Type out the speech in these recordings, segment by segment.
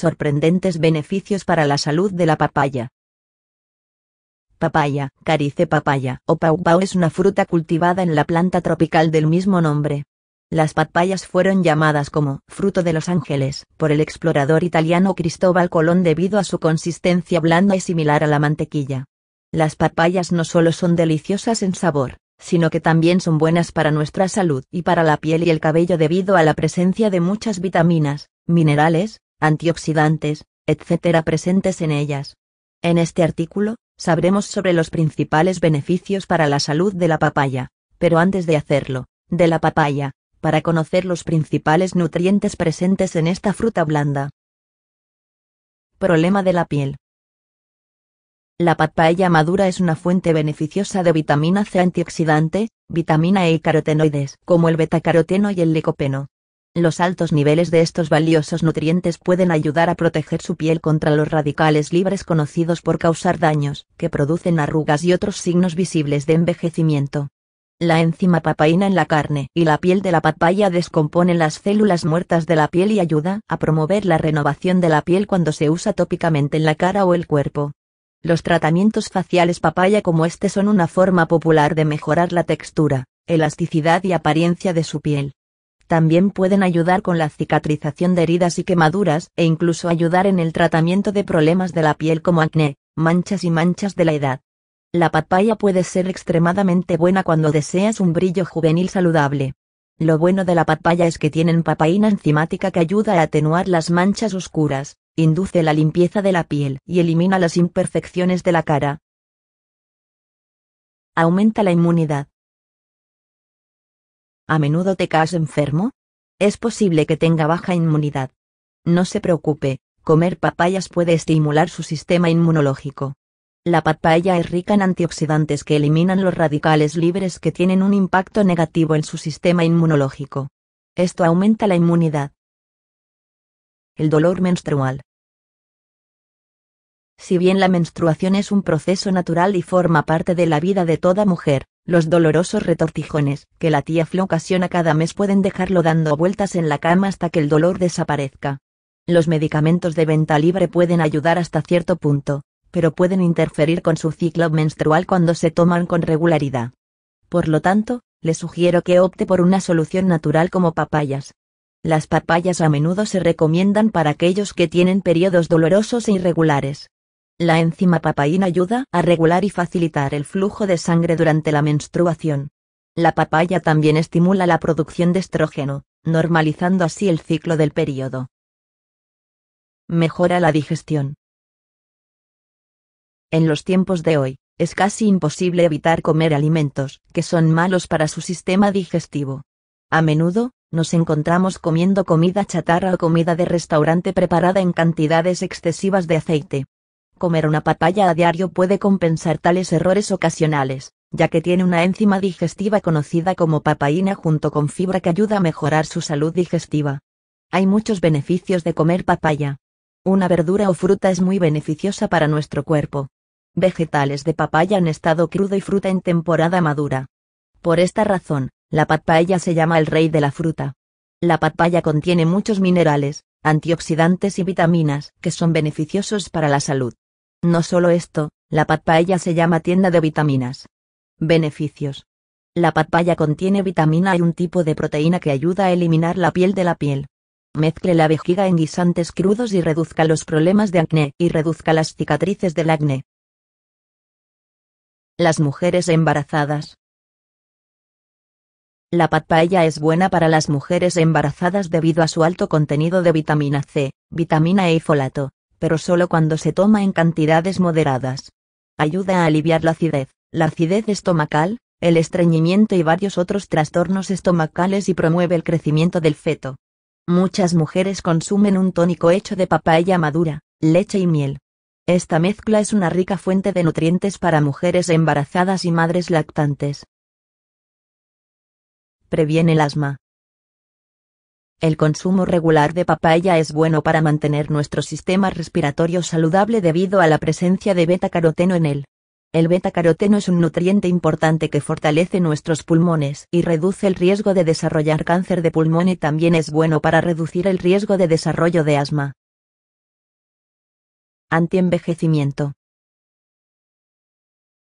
Sorprendentes beneficios para la salud de la papaya. Papaya, carice papaya o pau-pau es una fruta cultivada en la planta tropical del mismo nombre. Las papayas fueron llamadas como fruto de los ángeles por el explorador italiano Cristóbal Colón debido a su consistencia blanda y similar a la mantequilla. Las papayas no solo son deliciosas en sabor, sino que también son buenas para nuestra salud y para la piel y el cabello debido a la presencia de muchas vitaminas, minerales, antioxidantes, etc. presentes en ellas. En este artículo, sabremos sobre los principales beneficios para la salud de la papaya, pero antes de hacerlo, de la papaya, para conocer los principales nutrientes presentes en esta fruta blanda. Problema de la piel. La papaya madura es una fuente beneficiosa de vitamina C antioxidante, vitamina E y carotenoides como el betacaroteno y el licopeno. Los altos niveles de estos valiosos nutrientes pueden ayudar a proteger su piel contra los radicales libres conocidos por causar daños, que producen arrugas y otros signos visibles de envejecimiento. La enzima papaína en la carne y la piel de la papaya descomponen las células muertas de la piel y ayuda a promover la renovación de la piel cuando se usa tópicamente en la cara o el cuerpo. Los tratamientos faciales papaya como este son una forma popular de mejorar la textura, elasticidad y apariencia de su piel. También pueden ayudar con la cicatrización de heridas y quemaduras, e incluso ayudar en el tratamiento de problemas de la piel como acné, manchas y manchas de la edad. La papaya puede ser extremadamente buena cuando deseas un brillo juvenil saludable. Lo bueno de la papaya es que tienen papaína enzimática que ayuda a atenuar las manchas oscuras, induce la limpieza de la piel y elimina las imperfecciones de la cara. Aumenta la inmunidad a menudo te caes enfermo? Es posible que tenga baja inmunidad. No se preocupe, comer papayas puede estimular su sistema inmunológico. La papaya es rica en antioxidantes que eliminan los radicales libres que tienen un impacto negativo en su sistema inmunológico. Esto aumenta la inmunidad. El dolor menstrual. Si bien la menstruación es un proceso natural y forma parte de la vida de toda mujer, los dolorosos retortijones que la tía Flo ocasiona cada mes pueden dejarlo dando vueltas en la cama hasta que el dolor desaparezca. Los medicamentos de venta libre pueden ayudar hasta cierto punto, pero pueden interferir con su ciclo menstrual cuando se toman con regularidad. Por lo tanto, le sugiero que opte por una solución natural como papayas. Las papayas a menudo se recomiendan para aquellos que tienen periodos dolorosos e irregulares la enzima papaína ayuda a regular y facilitar el flujo de sangre durante la menstruación. La papaya también estimula la producción de estrógeno, normalizando así el ciclo del período. Mejora la digestión. En los tiempos de hoy, es casi imposible evitar comer alimentos que son malos para su sistema digestivo. A menudo, nos encontramos comiendo comida chatarra o comida de restaurante preparada en cantidades excesivas de aceite, Comer una papaya a diario puede compensar tales errores ocasionales, ya que tiene una enzima digestiva conocida como papaína junto con fibra que ayuda a mejorar su salud digestiva. Hay muchos beneficios de comer papaya. Una verdura o fruta es muy beneficiosa para nuestro cuerpo. Vegetales de papaya en estado crudo y fruta en temporada madura. Por esta razón, la papaya se llama el rey de la fruta. La papaya contiene muchos minerales, antioxidantes y vitaminas que son beneficiosos para la salud. No solo esto, la papaya se llama tienda de vitaminas. Beneficios. La papaya contiene vitamina y e, un tipo de proteína que ayuda a eliminar la piel de la piel. Mezcle la vejiga en guisantes crudos y reduzca los problemas de acné y reduzca las cicatrices del acné. Las mujeres embarazadas. La papaya es buena para las mujeres embarazadas debido a su alto contenido de vitamina C, vitamina E y folato, pero solo cuando se toma en cantidades moderadas. Ayuda a aliviar la acidez, la acidez estomacal, el estreñimiento y varios otros trastornos estomacales y promueve el crecimiento del feto. Muchas mujeres consumen un tónico hecho de papaya madura, leche y miel. Esta mezcla es una rica fuente de nutrientes para mujeres embarazadas y madres lactantes. Previene el asma. El consumo regular de papaya es bueno para mantener nuestro sistema respiratorio saludable debido a la presencia de beta-caroteno en él. El beta-caroteno es un nutriente importante que fortalece nuestros pulmones y reduce el riesgo de desarrollar cáncer de pulmón y también es bueno para reducir el riesgo de desarrollo de asma. Antienvejecimiento.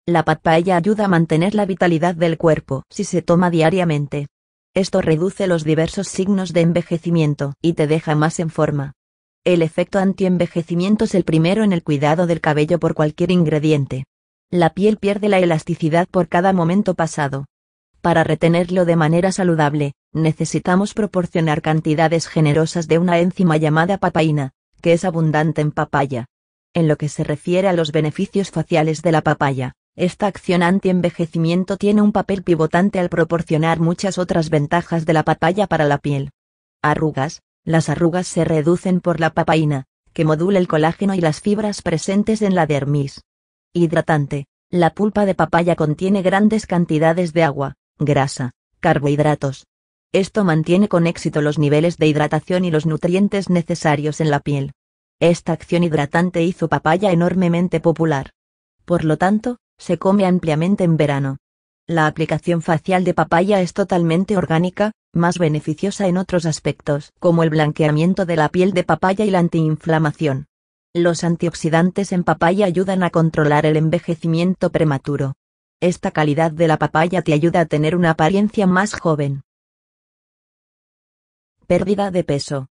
La papaya ayuda a mantener la vitalidad del cuerpo si se toma diariamente. Esto reduce los diversos signos de envejecimiento y te deja más en forma. El efecto antienvejecimiento es el primero en el cuidado del cabello por cualquier ingrediente. La piel pierde la elasticidad por cada momento pasado. Para retenerlo de manera saludable, necesitamos proporcionar cantidades generosas de una enzima llamada papaína, que es abundante en papaya. En lo que se refiere a los beneficios faciales de la papaya, esta acción anti-envejecimiento tiene un papel pivotante al proporcionar muchas otras ventajas de la papaya para la piel. Arrugas. Las arrugas se reducen por la papaína, que modula el colágeno y las fibras presentes en la dermis. Hidratante. La pulpa de papaya contiene grandes cantidades de agua, grasa, carbohidratos. Esto mantiene con éxito los niveles de hidratación y los nutrientes necesarios en la piel. Esta acción hidratante hizo papaya enormemente popular. Por lo tanto, se come ampliamente en verano. La aplicación facial de papaya es totalmente orgánica, más beneficiosa en otros aspectos, como el blanqueamiento de la piel de papaya y la antiinflamación. Los antioxidantes en papaya ayudan a controlar el envejecimiento prematuro. Esta calidad de la papaya te ayuda a tener una apariencia más joven. Pérdida de peso.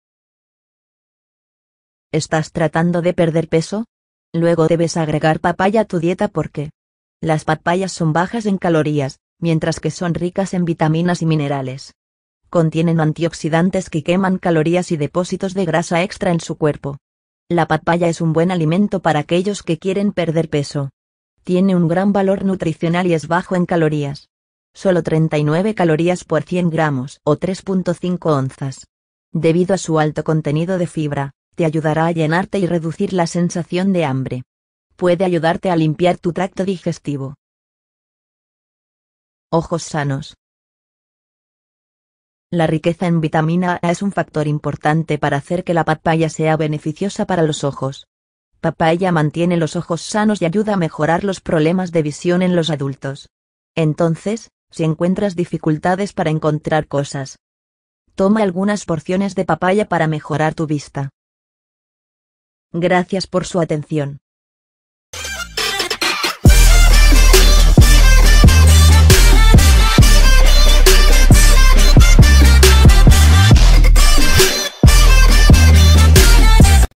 ¿Estás tratando de perder peso? Luego debes agregar papaya a tu dieta porque las papayas son bajas en calorías, mientras que son ricas en vitaminas y minerales. Contienen antioxidantes que queman calorías y depósitos de grasa extra en su cuerpo. La papaya es un buen alimento para aquellos que quieren perder peso. Tiene un gran valor nutricional y es bajo en calorías. Solo 39 calorías por 100 gramos o 3.5 onzas. Debido a su alto contenido de fibra, te ayudará a llenarte y reducir la sensación de hambre puede ayudarte a limpiar tu tracto digestivo. Ojos sanos. La riqueza en vitamina A es un factor importante para hacer que la papaya sea beneficiosa para los ojos. Papaya mantiene los ojos sanos y ayuda a mejorar los problemas de visión en los adultos. Entonces, si encuentras dificultades para encontrar cosas, toma algunas porciones de papaya para mejorar tu vista. Gracias por su atención.